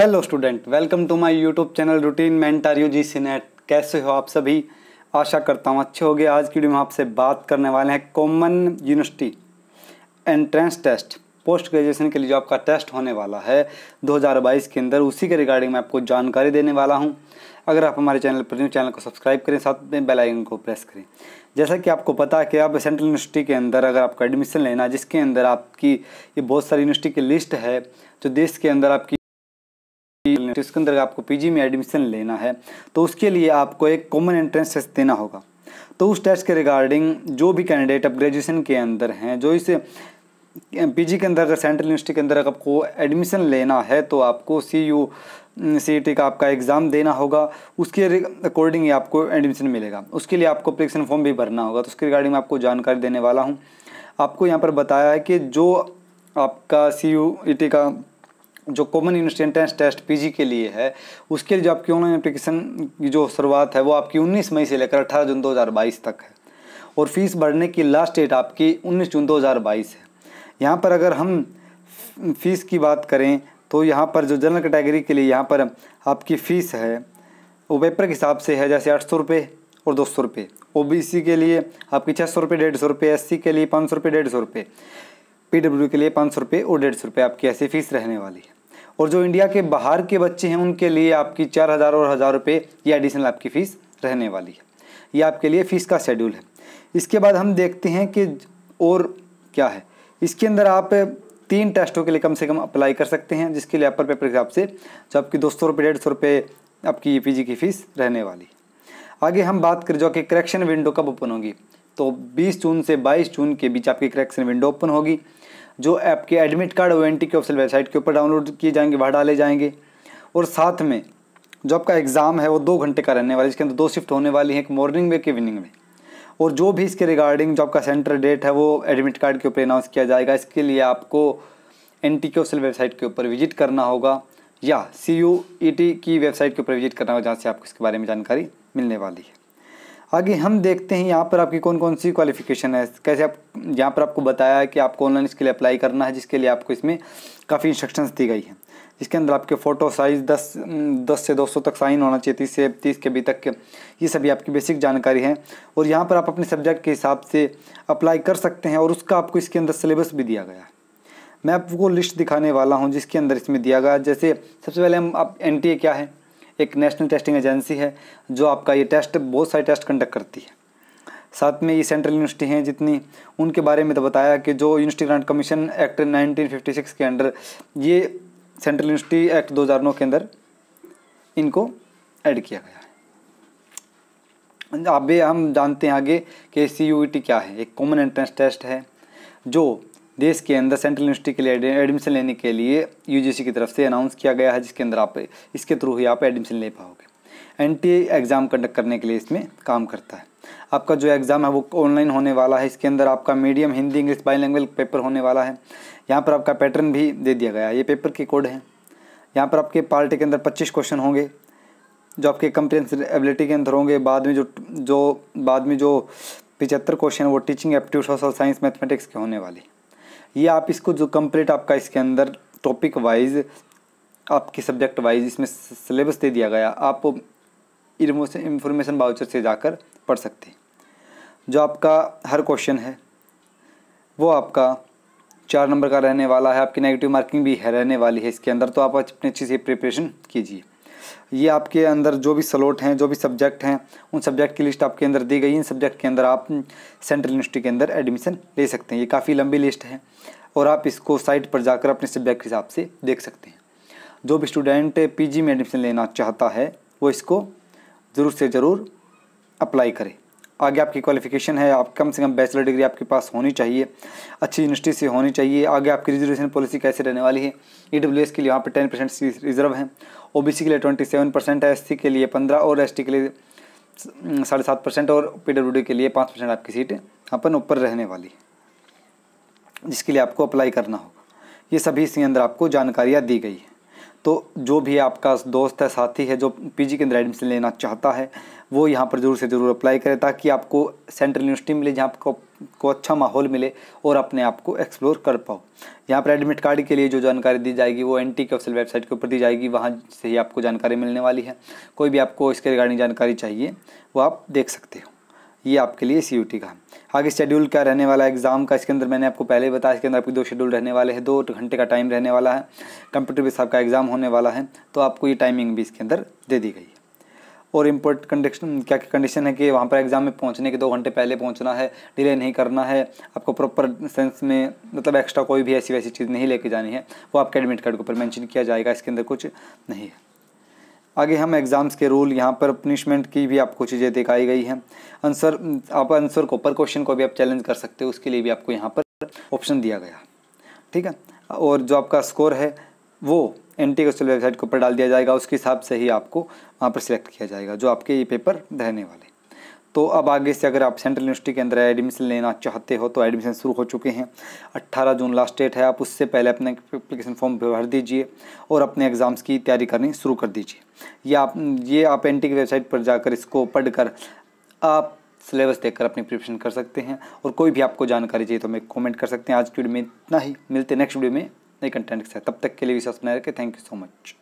hello student welcome to my YouTube channel routine mentor U G C NET कैसे हो आप सभी आशा करता हूँ अच्छे गए आज की वीडियो में आपसे बात करने वाले हैं common university entrance test post graduation के लिए जो आपका टेस्ट होने वाला है 2022 के अंदर उसी के रिगार्डिंग मैं आपको जानकारी देने वाला हूँ अगर आप हमारे चैनल पर चैनल को सब्सक्राइब करें साथ में बेलाइकन को प्रेस करें जैसा कि आपको पता है कि आप सेंट्रल यूनिवर्सिटी के अंदर अगर आपका एडमिशन लेना जिसके अंदर आपकी ये बहुत सारी यूनिवर्सिटी की लिस्ट है जो देश के अंदर आपकी तो जिसके अंदर आपको पीजी में एडमिशन लेना है तो उसके लिए आपको एक कॉमन एंट्रेंस टेस्ट देना होगा तो उस टेस्ट के रिगार्डिंग जो भी कैंडिडेट अब ग्रेजुएशन के अंदर हैं जो इस पी के अंदर अगर सेंट्रल यूनिवर्सिटी के अंदर अगर आपको एडमिशन लेना है तो आपको सी यू सी का आपका एग्ज़ाम देना होगा उसके अकॉर्डिंग ही आपको एडमिशन मिलेगा उसके लिए आपको अप्लीकेशन फॉर्म भी भरना होगा तो उसके रिगार्डिंग मैं आपको जानकारी देने वाला हूँ आपको यहाँ पर बताया है कि जो आपका सी यू e का जो common university entrance test PG के लिए है उसके लिए जो आपकी ऑनलाइन एप्लीकेशन की जो शुरुआत है वो आपकी 19 मई से लेकर 18 जून 2022 तक है और फीस भरने की लास्ट डेट आपकी 19 जून 2022 है यहाँ पर अगर हम फीस की बात करें तो यहाँ पर जो जनरल कैटेगरी के लिए यहाँ पर आपकी फ़ीस है वो पेपर के हिसाब से है जैसे आठ सौ रुपये और दो सौ रुपये ओ के लिए आपकी छः सौ रुपये डेढ़ सौ रुपये एस के लिए पाँच सौ रुपये डेढ़ सौ रुपये पी के लिए पाँच सौ रुपये और डेढ़ सौ रुपये आपकी ऐसी फ़ीस रहने वाली है और जो इंडिया के बाहर के बच्चे हैं उनके लिए आपकी चार हज़ार और हज़ार रुपये ये एडिशनल आपकी फ़ीस रहने वाली है ये आपके लिए फ़ीस का शेड्यूल है इसके बाद हम देखते हैं कि और क्या है इसके अंदर आप तीन टेस्टों के लिए कम से कम अप्लाई कर सकते हैं जिसके लिए अपर पेपर के हिसाब से जो आपकी दो सौ रुपये डेढ़ सौ रुपये आपकी ई की फ़ीस रहने वाली है आगे हम बात करें जो कि करेक्शन विंडो कब ओपन होगी तो 20 जून से 22 जून के बीच आपकी करेक्शन विंडो ओपन होगी जो आपके एडमिट कार्ड एन के ऑफिशियल वेबसाइट के ऊपर डाउनलोड किए जाएंगे वहाँ डाले जाएंगे और साथ में जो आपका एग्ज़ाम है वो दो घंटे का रहने वाला है इसके अंदर दो शिफ्ट होने वाली है एक मॉर्निंग में एक इवनिंग में और जो भी इसके रिगार्डिंग जो आपका सेंटर डेट है वो एडमिट कार्ड के ऊपर अनाउंस किया जाएगा इसके लिए आपको एन टी के वेबसाइट के ऊपर विजिट करना होगा या सी यू ई टी की वेबसाइट के ऊपर विजिट करना होगा जहाँ से आपको इसके बारे में जानकारी मिलने वाली है आगे हम देखते हैं यहाँ पर आपकी कौन कौन सी क्वालिफिकेशन है कैसे आप यहाँ पर आपको बताया है कि आपको ऑनलाइन इसके लिए अप्लाई करना है जिसके लिए आपको इसमें काफ़ी इंस्ट्रक्शंस दी गई हैं जिसके अंदर आपके फ़ोटो साइज़ दस दस से दो सौ तक साइन होना चाहिए तीस से तीस के बी तक के ये सभी आपकी बेसिक जानकारी है और यहाँ पर आप अपने सब्जेक्ट के हिसाब से अप्लाई कर सकते हैं और उसका आपको इसके अंदर सिलेबस भी दिया गया है मैं आपको लिस्ट दिखाने वाला हूँ जिसके अंदर इसमें दिया गया जैसे सबसे पहले हम आप एन क्या है एक नेशनल टेस्टिंग एजेंसी है जो आपका ये टेस्ट बहुत सारे टेस्ट कंडक्ट करती है साथ में ये सेंट्रल यूनिवर्सिटी हैं जितनी उनके बारे में तो बताया कि जो यूनिवर्सिटी ग्रांट कमीशन एक्ट 1956 के अंडर ये सेंट्रल यूनिवर्सिटी एक्ट 2009 के अंदर इनको ऐड किया गया है अब हम जानते हैं आगे कि सी e क्या है एक कॉमन एंट्रेंस टेस्ट है जो देश के अंदर सेंट्रल यूनिवर्सिटी के लिए एडमिशन लेने के लिए यूजीसी की तरफ से अनाउंस किया गया है जिसके अंदर आप इसके थ्रू ही आप एडमिशन ले पाओगे एन एग्ज़ाम कंडक्ट करने के लिए इसमें काम करता है आपका जो एग्ज़ाम है वो ऑनलाइन होने वाला है इसके अंदर आपका medium Hindi English bi paper होने वाला है यहाँ पर आपका पैटर्न भी दे दिया गया है ये पेपर के कोड हैं यहाँ पर आपके पार्टी के अंदर पच्चीस क्वेश्चन होंगे जो आपके एबिलिटी के अंदर होंगे बाद में जो जो बाद में जो पिचहत्तर क्वेश्चन वो teaching aptitude social science mathematics के होने हैं ये आप इसको जो कंप्लीट आपका इसके अंदर टॉपिक वाइज आपके सब्जेक्ट वाइज इसमें सिलेबस दे दिया गया आप इंफॉर्मेशन बाउचर से जाकर पढ़ सकते हैं जो आपका हर क्वेश्चन है वो आपका चार नंबर का रहने वाला है आपकी नेगेटिव मार्किंग भी है रहने वाली है इसके अंदर तो आप अपनी अच्छी से प्रिपरेशन कीजिए ये आपके अंदर जो भी सलोट हैं जो भी सब्जेक्ट हैं उन सब्जेक्ट की लिस्ट आपके अंदर दी गई इन सब्जेक्ट के अंदर आप सेंट्रल यूनिवर्सिटी के अंदर एडमिशन ले सकते हैं ये काफ़ी लंबी लिस्ट है और आप इसको साइट पर जाकर अपने सब्जेक्ट के हिसाब से देख सकते हैं जो भी स्टूडेंट पी में एडमिशन लेना चाहता है वो इसको ज़रूर से ज़रूर अप्लाई करें आगे आपकी क्वालिफिकेशन है आप कम से कम बैचलर डिग्री आपके पास होनी चाहिए अच्छी यूनिवर्सिटी से होनी चाहिए आगे आपकी रिजर्वेशन पॉलिसी कैसे रहने वाली है ई e के लिए वहाँ पर टेन परसेंट रिजर्व है ओ के लिए ट्वेंटी सेवन परसेंट है एस के लिए पंद्रह और एस के लिए साढ़े सात परसेंट और पी के लिए पाँच परसेंट आपकी सीट अपन ऊपर रहने वाली है जिसके लिए आपको अप्लाई करना होगा ये सभी इसके अंदर आपको जानकारियाँ दी गई है तो जो भी आपका दोस्त है साथी है जो पीजी के अंदर एडमिशन लेना चाहता है वो यहाँ पर ज़रूर से ज़रूर अप्लाई करें ताकि आपको सेंट्रल यूनिवर्सिटी मिले जहाँ आपको को अच्छा माहौल मिले और अपने आप को एक्सप्लोर कर पाओ यहाँ पर एडमिट कार्ड के लिए जो जानकारी दी जाएगी वो एन टी के वेबसाइट के ऊपर दी जाएगी वहाँ से ही आपको जानकारी मिलने वाली है कोई भी आपको इसके रिगार्डिंग जानकारी चाहिए वो आप देख सकते हो ये आपके लिए सी यू टी का है आगे शेड्यूल क्या रहने वाला है एग्ज़ाम का इसके अंदर मैंने आपको पहले ही बताया इसके अंदर आपके दो शेड्यूल रहने वाले हैं दो घंटे का टाइम रहने वाला है कंप्यूटर बेस आपका एग्ज़ाम होने वाला है तो आपको ये टाइमिंग भी इसके अंदर दे दी गई है और इम्पोर्ट कंडीशन क्या कंडीशन है कि वहाँ पर एग्ज़ाम में पहुँचने के दो घंटे पहले पहुँचना है डिले नहीं करना है आपको प्रॉपर सेंस में मतलब एक्स्ट्रा कोई भी ऐसी वैसी चीज़ नहीं लेके जानी है वो आपके एडमिट कार्ड के ऊपर मैंशन किया जाएगा इसके अंदर कुछ नहीं है आगे हम एग्ज़ाम्स के रूल यहाँ पर पनिशमेंट की भी आपको चीज़ें दिखाई गई हैं आंसर आप आंसर को पर क्वेश्चन को भी आप चैलेंज कर सकते हो उसके लिए भी आपको यहाँ पर ऑप्शन दिया गया ठीक है और जो आपका स्कोर है वो एन टी वेबसाइट के ऊपर डाल दिया जाएगा उसके हिसाब से ही आपको वहाँ पर सिलेक्ट किया जाएगा जो आपके ये पेपर रहने वाले तो अब आगे से अगर आप सेंट्रल यूनिवर्सिटी के अंदर एडमिशन लेना चाहते हो तो एडमिशन शुरू हो चुके हैं 18 जून लास्ट डेट है आप उससे पहले अपने एप्लीकेशन फॉर्म भर दीजिए और अपने एग्ज़ाम्स की तैयारी करनी शुरू कर दीजिए या आप ये आप एन की वेबसाइट पर जाकर इसको पढ़ कर आप सिलेबस देखकर अपनी प्रिपरेशन कर सकते हैं और कोई भी आपको जानकारी चाहिए तो हमें कॉमेंट कर सकते हैं आज की वीडियो में इतना ही मिलते नेक्स्ट वीडियो में नए कंटेंट के साथ तब तक के लिए विश्वास बनाए रखें थैंक यू सो मच